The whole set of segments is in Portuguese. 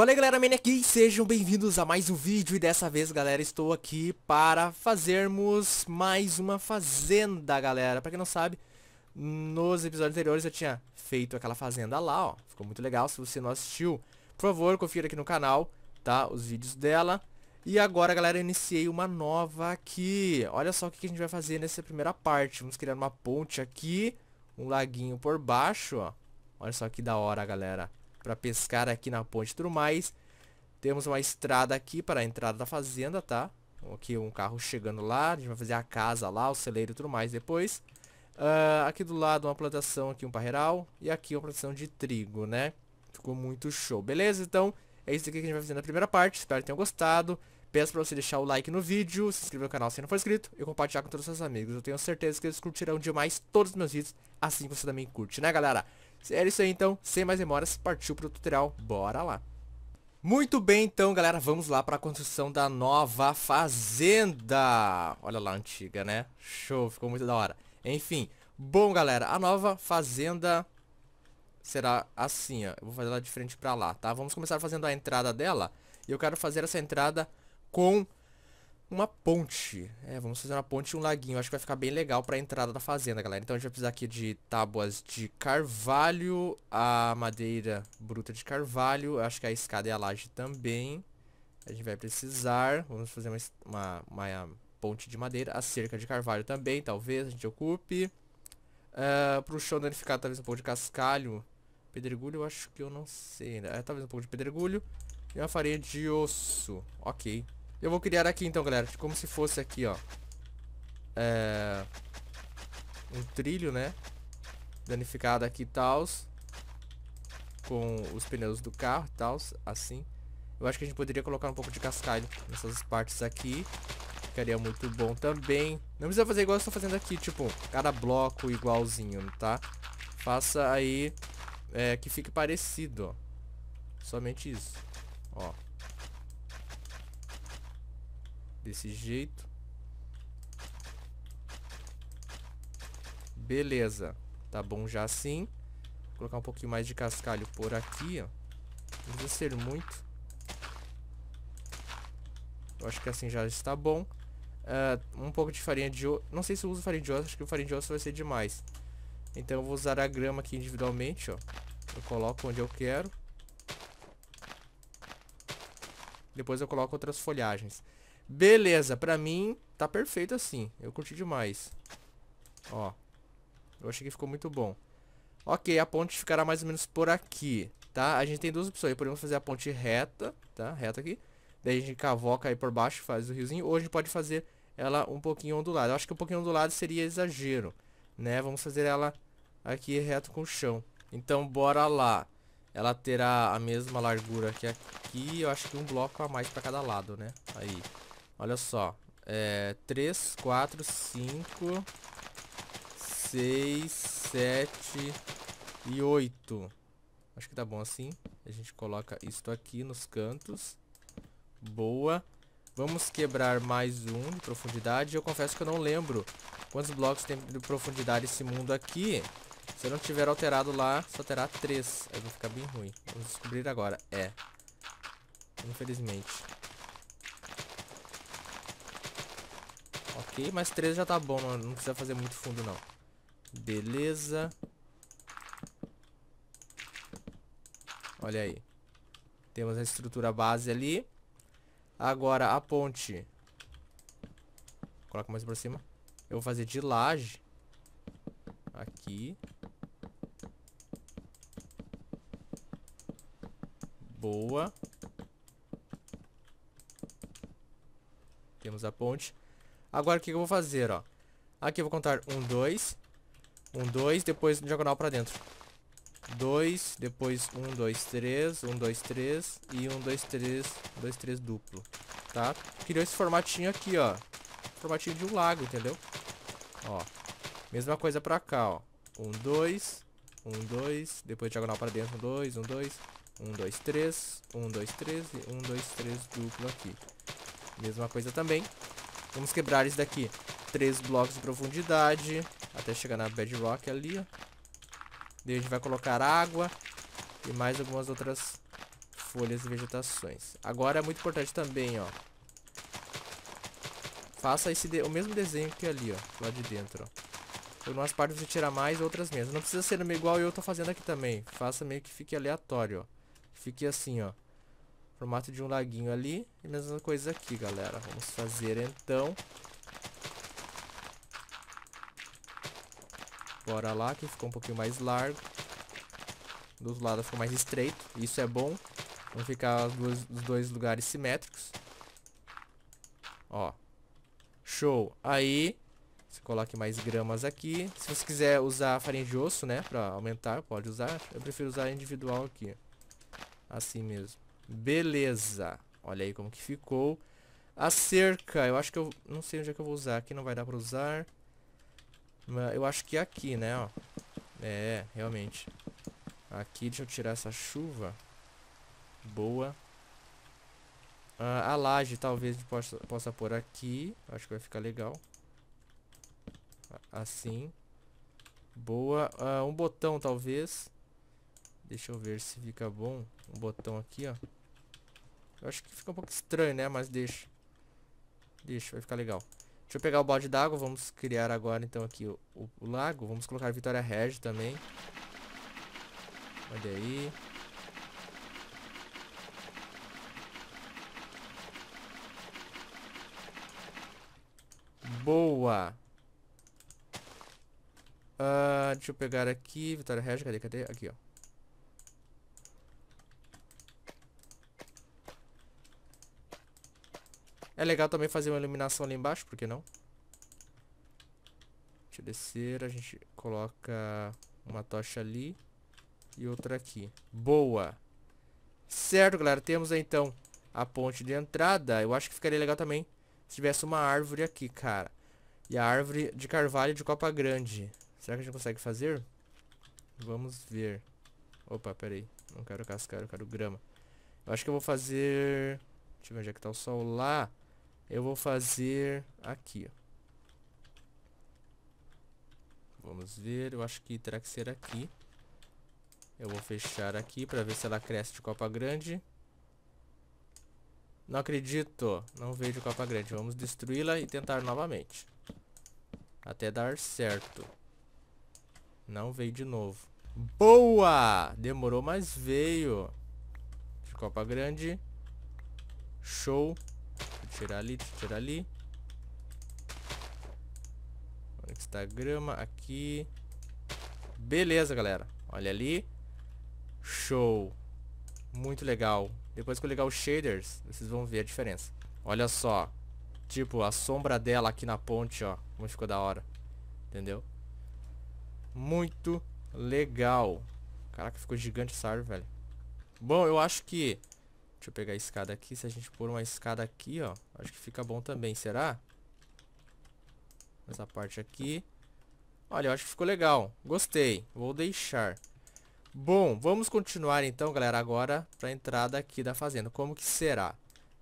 Fala aí galera, Mene aqui, sejam bem-vindos a mais um vídeo e dessa vez galera estou aqui para fazermos mais uma fazenda galera Pra quem não sabe, nos episódios anteriores eu tinha feito aquela fazenda lá ó, ficou muito legal, se você não assistiu, por favor confira aqui no canal, tá, os vídeos dela E agora galera eu iniciei uma nova aqui, olha só o que a gente vai fazer nessa primeira parte, vamos criar uma ponte aqui, um laguinho por baixo ó Olha só que da hora galera para pescar aqui na ponte e tudo mais. Temos uma estrada aqui para a entrada da fazenda, tá? Aqui um carro chegando lá, a gente vai fazer a casa lá, o celeiro e tudo mais depois. Uh, aqui do lado uma plantação, aqui um parreiral e aqui uma plantação de trigo, né? Ficou muito show, beleza? Então é isso aqui que a gente vai fazer na primeira parte, espero que tenham gostado. Peço para você deixar o like no vídeo, se inscrever no canal se não for inscrito e compartilhar com todos os seus amigos. Eu tenho certeza que eles curtirão demais todos os meus vídeos, assim você também curte, né galera? Era é isso aí então, sem mais demoras, partiu pro tutorial, bora lá. Muito bem então galera, vamos lá para a construção da nova fazenda. Olha lá, antiga né? Show, ficou muito da hora. Enfim, bom galera, a nova fazenda será assim ó. Eu vou fazer ela de frente pra lá, tá? Vamos começar fazendo a entrada dela. E eu quero fazer essa entrada com uma ponte. É, vamos fazer uma ponte e um laguinho. Acho que vai ficar bem legal pra entrada da fazenda, galera. Então a gente vai precisar aqui de tábuas de carvalho, a madeira bruta de carvalho. Acho que a escada e a laje também. A gente vai precisar. Vamos fazer uma, uma, uma ponte de madeira. A cerca de carvalho também, talvez, a gente ocupe. Uh, pro chão danificado, talvez um pouco de cascalho. Pedregulho, eu acho que eu não sei ainda. É, talvez um pouco de pedregulho. E uma farinha de osso. Ok. Eu vou criar aqui então, galera. Como se fosse aqui, ó. É... Um trilho, né? Danificado aqui e tal. Com os pneus do carro e tal. Assim. Eu acho que a gente poderia colocar um pouco de cascalho nessas partes aqui. Ficaria muito bom também. Não precisa fazer igual eu estou fazendo aqui, tipo, cada bloco igualzinho, tá? Faça aí é, que fique parecido, ó. Somente isso. Ó desse jeito. Beleza, tá bom já assim. Vou colocar um pouquinho mais de cascalho por aqui, ó. Não precisa ser muito. Eu acho que assim já está bom. Uh, um pouco de farinha de osso. Não sei se eu uso farinha de osso, acho que farinha de osso vai ser demais. Então eu vou usar a grama aqui individualmente, ó. Eu coloco onde eu quero. Depois eu coloco outras folhagens. Beleza, pra mim tá perfeito assim. Eu curti demais. Ó. Eu achei que ficou muito bom. Ok, a ponte ficará mais ou menos por aqui, tá? A gente tem duas opções. Podemos fazer a ponte reta, tá? Reta aqui. Daí a gente cavoca aí por baixo, faz o riozinho. Ou a gente pode fazer ela um pouquinho ondulada. Eu acho que um pouquinho ondulada seria exagero, né? Vamos fazer ela aqui reto com o chão. Então, bora lá. Ela terá a mesma largura que aqui. Eu acho que um bloco a mais pra cada lado, né? Aí. Olha só. É, 3, 4, 5, 6, 7 e 8. Acho que tá bom assim. A gente coloca isto aqui nos cantos. Boa. Vamos quebrar mais um de profundidade. Eu confesso que eu não lembro quantos blocos tem de profundidade esse mundo aqui. Se eu não tiver alterado lá, só terá 3. Aí vai ficar bem ruim. Vamos descobrir agora. É. Infelizmente. mas 13 já tá bom, mano. Não precisa fazer muito fundo, não. Beleza. Olha aí. Temos a estrutura base ali. Agora, a ponte. Coloca mais pra cima. Eu vou fazer de laje. Aqui. Boa. Temos a ponte. Agora o que, que eu vou fazer, ó. Aqui eu vou contar um, dois. Um, dois, depois diagonal pra dentro. Dois, depois um, dois, três. Um, dois, três. E um, dois, três. dois, três duplo. Tá? Criou esse formatinho aqui, ó. Formatinho de um lago, entendeu? Ó. Mesma coisa pra cá, ó. Um, dois. Um, dois. Depois diagonal pra dentro. Um, dois, um, dois. Um, dois, três. Um, dois, três. E um, dois, três duplo aqui. Mesma coisa também. Vamos quebrar isso daqui. Três blocos de profundidade. Até chegar na bedrock ali, ó. Daí a gente vai colocar água. E mais algumas outras folhas e vegetações. Agora é muito importante também, ó. Faça esse o mesmo desenho que ali, ó. Lá de dentro, ó. Algumas partes você tira mais, outras menos. Não precisa ser igual eu tô fazendo aqui também. Faça meio que fique aleatório, ó. Fique assim, ó. Formato de um laguinho ali. E mesma coisa aqui, galera. Vamos fazer então. Bora lá, que ficou um pouquinho mais largo. Dos lados ficou mais estreito. Isso é bom. Vão ficar os dois lugares simétricos. Ó. Show. Aí, você coloque mais gramas aqui. Se você quiser usar farinha de osso, né? Pra aumentar, pode usar. Eu prefiro usar individual aqui. Assim mesmo. Beleza. Olha aí como que ficou. A cerca, eu acho que eu... Não sei onde é que eu vou usar. Aqui não vai dar pra usar. Mas eu acho que é aqui, né, ó. É, realmente. Aqui, deixa eu tirar essa chuva. Boa. Ah, a laje, talvez, a gente possa, possa pôr aqui. Acho que vai ficar legal. Assim. Boa. Ah, um botão, talvez. Deixa eu ver se fica bom. Um botão aqui, ó. Eu acho que fica um pouco estranho, né? Mas deixa. Deixa, vai ficar legal. Deixa eu pegar o balde d'água. Vamos criar agora, então, aqui o, o, o lago. Vamos colocar Vitória Regi também. Olha aí. Boa. Uh, deixa eu pegar aqui. Vitória Regi, cadê, cadê? Aqui, ó. É legal também fazer uma iluminação ali embaixo, por que não? Deixa eu descer, a gente coloca uma tocha ali e outra aqui. Boa! Certo, galera, temos então a ponte de entrada. Eu acho que ficaria legal também se tivesse uma árvore aqui, cara. E a árvore de carvalho de copa grande. Será que a gente consegue fazer? Vamos ver. Opa, peraí. Não quero cascar, eu quero grama. Eu acho que eu vou fazer... Deixa eu ver onde é que tá o sol lá. Eu vou fazer aqui. Vamos ver, eu acho que terá que ser aqui. Eu vou fechar aqui para ver se ela cresce de copa grande. Não acredito, não veio de copa grande. Vamos destruí-la e tentar novamente. Até dar certo. Não veio de novo. Boa! Demorou, mas veio. De copa grande. Show tirar ali, tirar ali. Onde está a grama? Aqui. Beleza, galera. Olha ali. Show. Muito legal. Depois que eu ligar os shaders, vocês vão ver a diferença. Olha só. Tipo, a sombra dela aqui na ponte, ó. Como ficou da hora. Entendeu? Muito legal. Caraca, ficou gigante essa árvore, velho. Bom, eu acho que Deixa eu pegar a escada aqui. Se a gente pôr uma escada aqui, ó. Acho que fica bom também, será? Essa parte aqui. Olha, eu acho que ficou legal. Gostei. Vou deixar. Bom, vamos continuar então, galera, agora pra entrada aqui da fazenda. Como que será?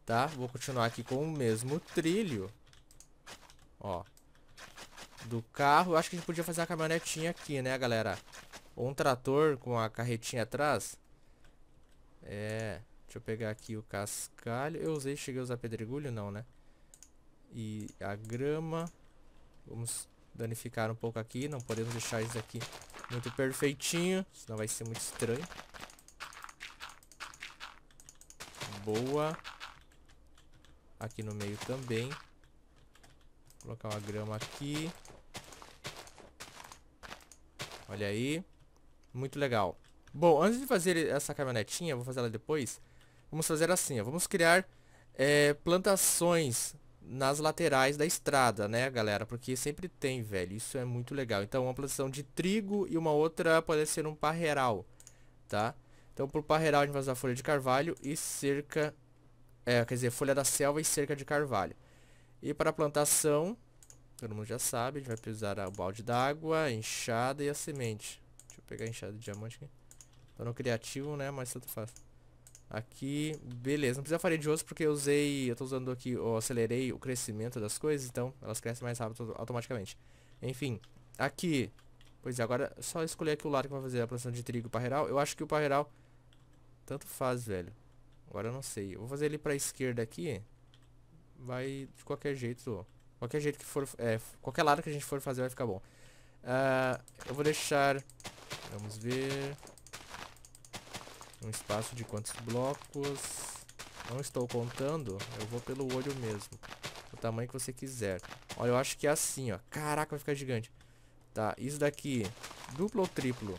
Tá? Vou continuar aqui com o mesmo trilho. Ó. Do carro. Eu acho que a gente podia fazer uma caminhonetinha aqui, né, galera? Ou um trator com a carretinha atrás. É... Deixa eu pegar aqui o cascalho. Eu usei, cheguei a usar pedregulho? Não, né? E a grama. Vamos danificar um pouco aqui. Não podemos deixar isso aqui muito perfeitinho. Senão vai ser muito estranho. Boa. Aqui no meio também. Vou colocar uma grama aqui. Olha aí. Muito legal. Bom, antes de fazer essa caminhonetinha, vou fazer ela depois. Vamos fazer assim, ó. vamos criar é, plantações nas laterais da estrada, né, galera? Porque sempre tem, velho. Isso é muito legal. Então, uma plantação de trigo e uma outra pode ser um parreiral, tá? Então, pro parreiral a gente vai usar folha de carvalho e cerca... É, quer dizer, folha da selva e cerca de carvalho. E para a plantação, todo mundo já sabe, a gente vai precisar o balde d'água, a enxada e a semente. Deixa eu pegar a enxada de diamante aqui. Tô no criativo, né, mas tanto tá faz. Aqui, beleza, não precisa farinha de osso porque eu usei, eu tô usando aqui, eu acelerei o crescimento das coisas, então elas crescem mais rápido automaticamente. Enfim, aqui, pois é, agora é só escolher aqui o lado que vai fazer a produção de trigo e parreiral. Eu acho que o parreiral tanto faz, velho. Agora eu não sei. Eu vou fazer ele pra esquerda aqui. Vai de qualquer jeito, qualquer jeito que for, é, qualquer lado que a gente for fazer vai ficar bom. Uh, eu vou deixar, vamos ver, um espaço de quantos blocos? Não estou contando, eu vou pelo olho mesmo. O tamanho que você quiser. Olha, eu acho que é assim, ó. Caraca, vai ficar gigante. Tá, isso daqui, duplo ou triplo?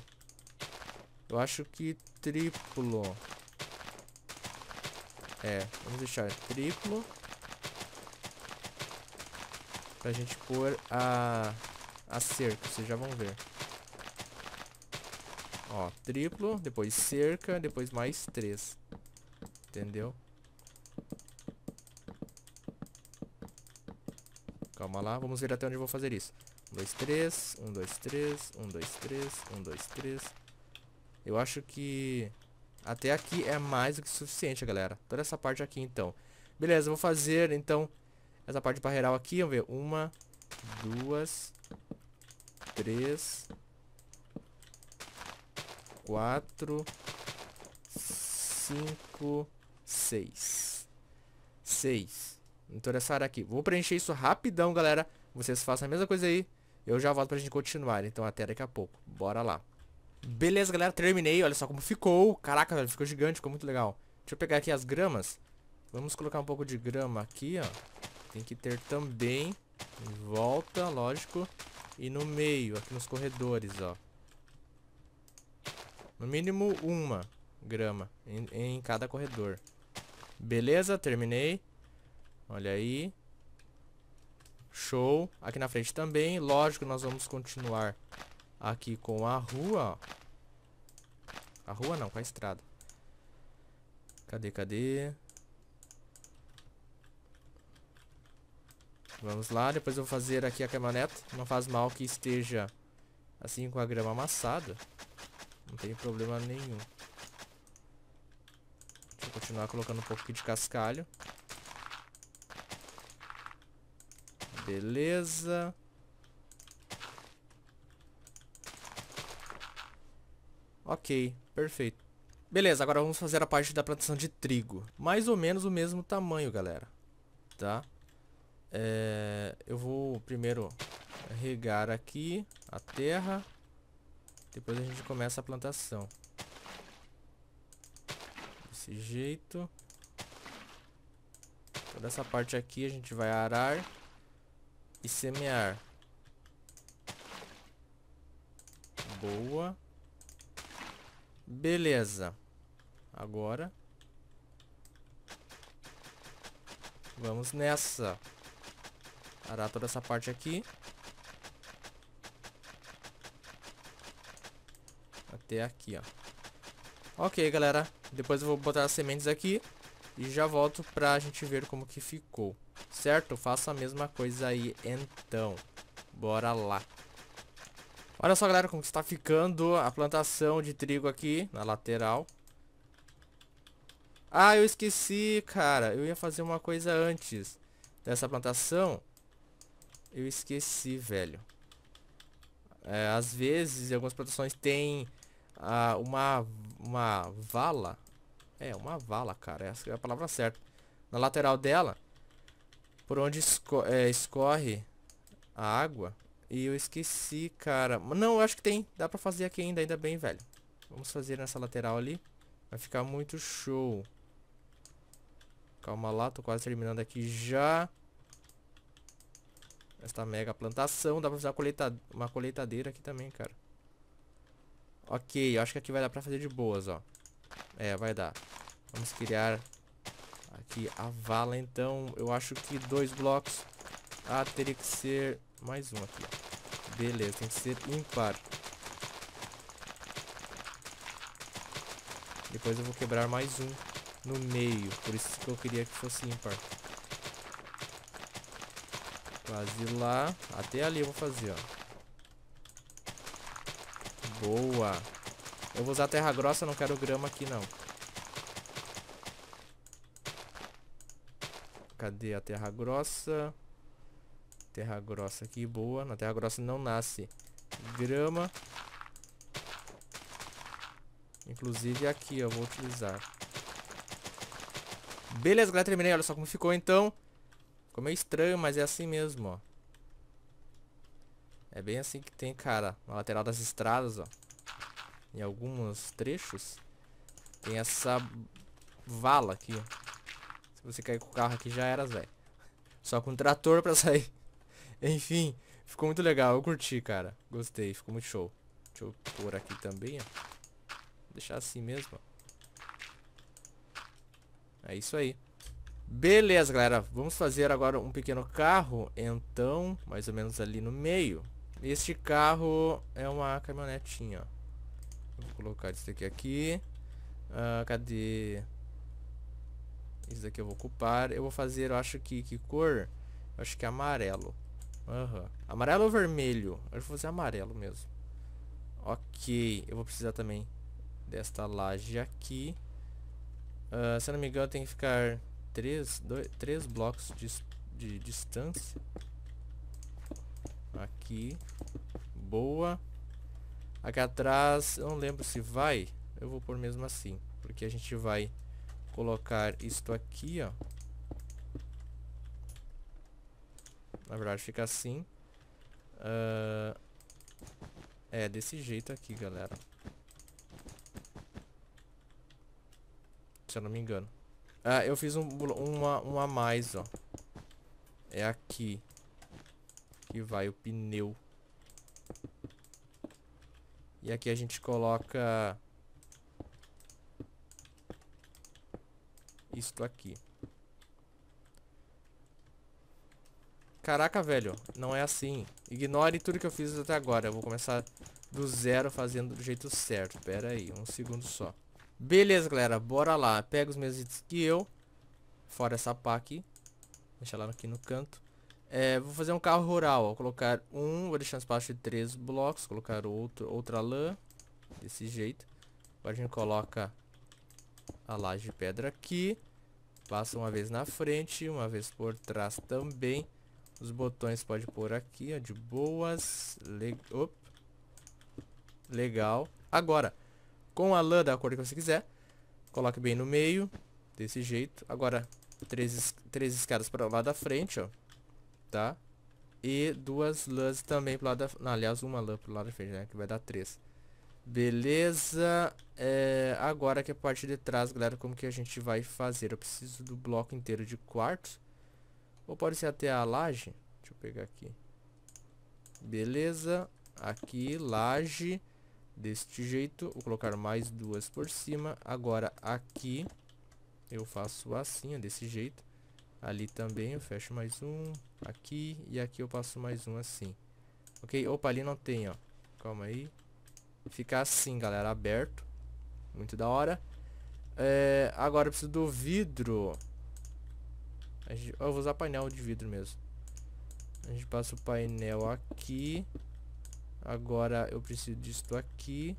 Eu acho que triplo. É, vamos deixar triplo. Pra gente pôr a, a cerca, vocês já vão ver. Ó, triplo, depois cerca, depois mais três. Entendeu? Calma lá, vamos ver até onde eu vou fazer isso. Um, dois, três. Um, dois, três. Um, dois, três. Um, dois, três. Eu acho que... Até aqui é mais do que suficiente, galera. Toda essa parte aqui, então. Beleza, vou fazer, então, essa parte de barreira aqui. Vamos ver. Uma, duas, três quatro, cinco, seis. Seis. Então essa área aqui. Vou preencher isso rapidão, galera. Vocês façam a mesma coisa aí. Eu já volto pra gente continuar. Então até daqui a pouco. Bora lá. Beleza, galera. Terminei. Olha só como ficou. Caraca, velho. Ficou gigante. Ficou muito legal. Deixa eu pegar aqui as gramas. Vamos colocar um pouco de grama aqui, ó. Tem que ter também. Em volta, lógico. E no meio, aqui nos corredores, ó. No mínimo uma grama em, em cada corredor. Beleza, terminei. Olha aí. Show. Aqui na frente também. Lógico, nós vamos continuar aqui com a rua. A rua não, com a estrada. Cadê, cadê? Vamos lá, depois eu vou fazer aqui a caminhonete. Não faz mal que esteja assim com a grama amassada. Não tem problema nenhum. Deixa eu continuar colocando um pouco de cascalho. Beleza. Ok, perfeito. Beleza, agora vamos fazer a parte da plantação de trigo. Mais ou menos o mesmo tamanho, galera. Tá? É, eu vou primeiro regar aqui a terra. Depois a gente começa a plantação. Desse jeito. Toda essa parte aqui a gente vai arar e semear. Boa. Beleza. Agora. Vamos nessa. Arar toda essa parte aqui. até aqui, ó. Ok, galera. Depois eu vou botar as sementes aqui e já volto pra gente ver como que ficou. Certo? Faça a mesma coisa aí, então. Bora lá. Olha só, galera, como está ficando a plantação de trigo aqui na lateral. Ah, eu esqueci, cara. Eu ia fazer uma coisa antes dessa plantação. Eu esqueci, velho. É, às vezes, algumas plantações têm ah, uma, uma vala. É, uma vala, cara. Essa é a palavra certa. Na lateral dela, por onde esco é, escorre a água. E eu esqueci, cara. Não, eu acho que tem. Dá pra fazer aqui ainda, ainda bem, velho. Vamos fazer nessa lateral ali. Vai ficar muito show. Calma lá, tô quase terminando aqui já. Esta mega plantação. Dá pra fazer uma, coleta uma coletadeira aqui também, cara. Ok, acho que aqui vai dar pra fazer de boas, ó. É, vai dar. Vamos criar aqui a vala, então. Eu acho que dois blocos. Ah, teria que ser mais um aqui. Beleza, tem que ser ímpar. Depois eu vou quebrar mais um no meio. Por isso que eu queria que fosse ímpar. Quase lá. Até ali eu vou fazer, ó. Boa. Eu vou usar terra grossa, não quero grama aqui, não. Cadê a terra grossa? Terra grossa aqui, boa. Na terra grossa não nasce grama. Inclusive aqui, eu vou utilizar. Beleza, galera, terminei. Olha só como ficou, então. Ficou meio estranho, mas é assim mesmo, ó. É bem assim que tem, cara. Na lateral das estradas, ó. Em alguns trechos. Tem essa vala aqui, ó. Se você cair com o carro aqui, já era, velho. Só com um trator pra sair. Enfim, ficou muito legal. Eu curti, cara. Gostei, ficou muito show. Deixa eu pôr aqui também, ó. deixar assim mesmo, ó. É isso aí. Beleza, galera. Vamos fazer agora um pequeno carro, então, mais ou menos ali no meio. Este carro é uma caminhonetinha, Vou colocar isso daqui aqui. Uh, cadê? Isso daqui eu vou ocupar. Eu vou fazer, eu acho que, que cor? Eu acho que é amarelo. Uhum. Amarelo ou vermelho? Eu vou fazer amarelo mesmo. Ok, eu vou precisar também desta laje aqui. Uh, se eu não me engano, tem que ficar 3, 3 blocos de, de distância. Aqui. Boa. Aqui atrás, eu não lembro se vai. Eu vou pôr mesmo assim. Porque a gente vai colocar isto aqui, ó. Na verdade fica assim. Uh, é desse jeito aqui, galera. Se eu não me engano. Ah, eu fiz um, uma, uma a mais, ó. É aqui. Aqui vai o pneu. E aqui a gente coloca... Isto aqui. Caraca, velho. Não é assim. Ignore tudo que eu fiz até agora. Eu vou começar do zero fazendo do jeito certo. Pera aí, um segundo só. Beleza, galera. Bora lá. Pega os meus itens que eu. Fora essa pá aqui. Deixa ela aqui no canto. É, vou fazer um carro rural, vou colocar um, vou deixar um espaço de três blocos, colocar outro, outra lã, desse jeito. Agora a gente coloca a laje de pedra aqui, passa uma vez na frente, uma vez por trás também. Os botões pode pôr aqui, ó, de boas, le op. legal. Agora, com a lã da cor que você quiser, coloque bem no meio, desse jeito. Agora, três, três escadas para o lado da frente, ó tá? E duas lãs também pro lado da... Não, aliás, uma lã pro lado da frente, né? Que vai dar três. Beleza. É, agora que a parte de trás, galera, como que a gente vai fazer? Eu preciso do bloco inteiro de quartos. Ou pode ser até a laje. Deixa eu pegar aqui. Beleza. Aqui, laje. Deste jeito. Vou colocar mais duas por cima. Agora aqui. Eu faço assim, desse jeito. Ali também eu fecho mais um. Aqui. E aqui eu passo mais um assim. Ok? Opa, ali não tem, ó. Calma aí. Fica assim, galera. Aberto. Muito da hora. É, agora eu preciso do vidro. Gente, eu vou usar painel de vidro mesmo. A gente passa o painel aqui. Agora eu preciso disso aqui.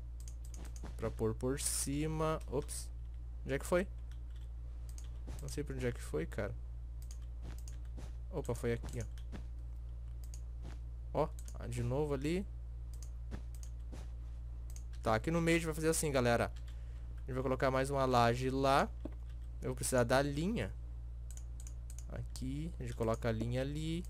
Pra pôr por cima. Ops. Onde é que foi? Não sei pra onde é que foi, cara. Opa, foi aqui, ó. Ó, de novo ali. Tá, aqui no meio a gente vai fazer assim, galera. A gente vai colocar mais uma laje lá. Eu vou precisar da linha. Aqui, a gente coloca a linha ali.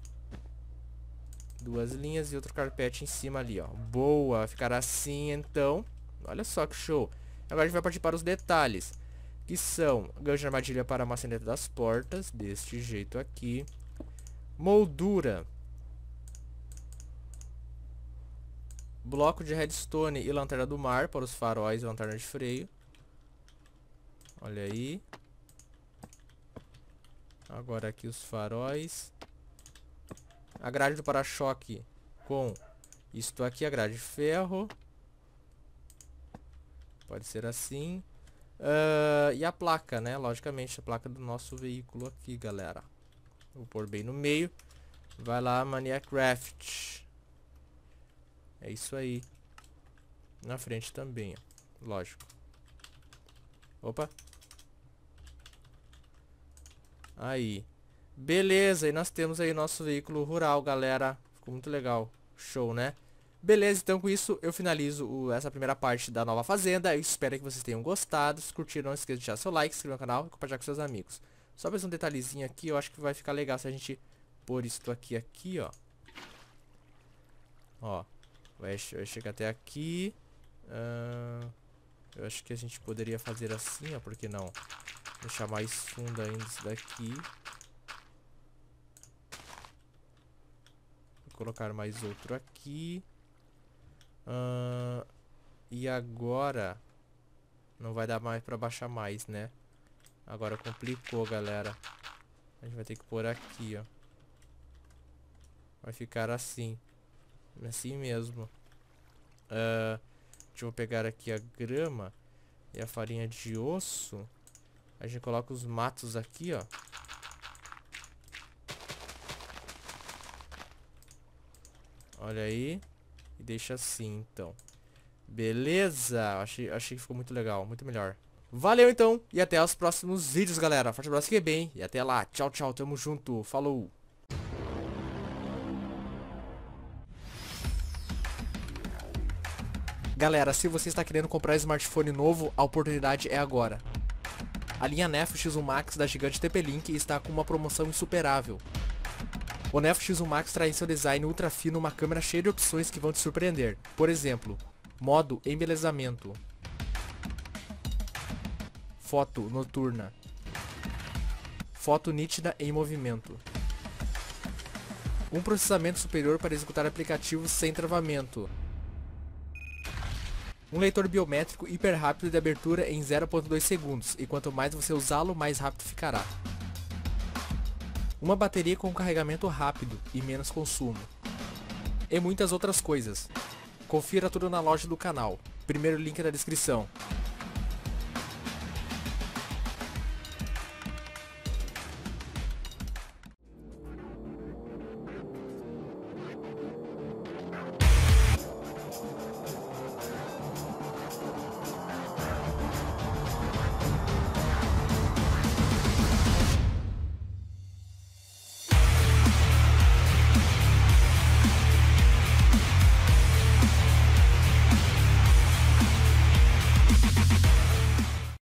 Duas linhas e outro carpete em cima ali, ó. Boa, ficará assim então. Olha só que show. Agora a gente vai partir para os detalhes. Que são gancho de armadilha para a maçaneta das portas, deste jeito aqui. Moldura. Bloco de redstone e lanterna do mar para os faróis e lanterna de freio. Olha aí. Agora aqui os faróis. A grade do para-choque com isto aqui, a grade de ferro. Pode ser assim. Uh, e a placa, né? Logicamente, a placa do nosso veículo aqui, galera. Vou pôr bem no meio. Vai lá, Mania Craft. É isso aí. Na frente também, ó. Lógico. Opa. Aí. Beleza, e nós temos aí nosso veículo rural, galera. Ficou muito legal. Show, né? Beleza, então com isso eu finalizo o, essa primeira parte da nova fazenda. Eu espero que vocês tenham gostado. Se curtiram, não esqueça de deixar seu like, se inscrever no canal e compartilhar com seus amigos. Só mais um detalhezinho aqui, eu acho que vai ficar legal se a gente pôr isto aqui, aqui, ó. Ó, vai, vai chegar até aqui. Uh, eu acho que a gente poderia fazer assim, ó, por que não? Deixar mais fundo ainda isso daqui. Vou colocar mais outro aqui. Uh, e agora... Não vai dar mais pra baixar mais, né? Agora complicou, galera. A gente vai ter que pôr aqui, ó. Vai ficar assim. Assim mesmo. Uh, deixa eu pegar aqui a grama e a farinha de osso. A gente coloca os matos aqui, ó. Olha aí. E deixa assim, então. Beleza. Achei, achei que ficou muito legal. Muito melhor. Valeu então e até os próximos vídeos, galera. Forte abraço, fique bem e até lá. Tchau, tchau. Tamo junto. Falou. Galera, se você está querendo comprar smartphone novo, a oportunidade é agora. A linha Nefo X1 Max da gigante TP-Link está com uma promoção insuperável. O Nefo X1 Max traz em seu design ultra fino uma câmera cheia de opções que vão te surpreender. Por exemplo, modo embelezamento, Foto noturna. Foto nítida em movimento. Um processamento superior para executar aplicativos sem travamento. Um leitor biométrico hiper rápido de abertura em 0.2 segundos, e quanto mais você usá-lo, mais rápido ficará. Uma bateria com carregamento rápido e menos consumo. E muitas outras coisas. Confira tudo na loja do canal. Primeiro link na descrição.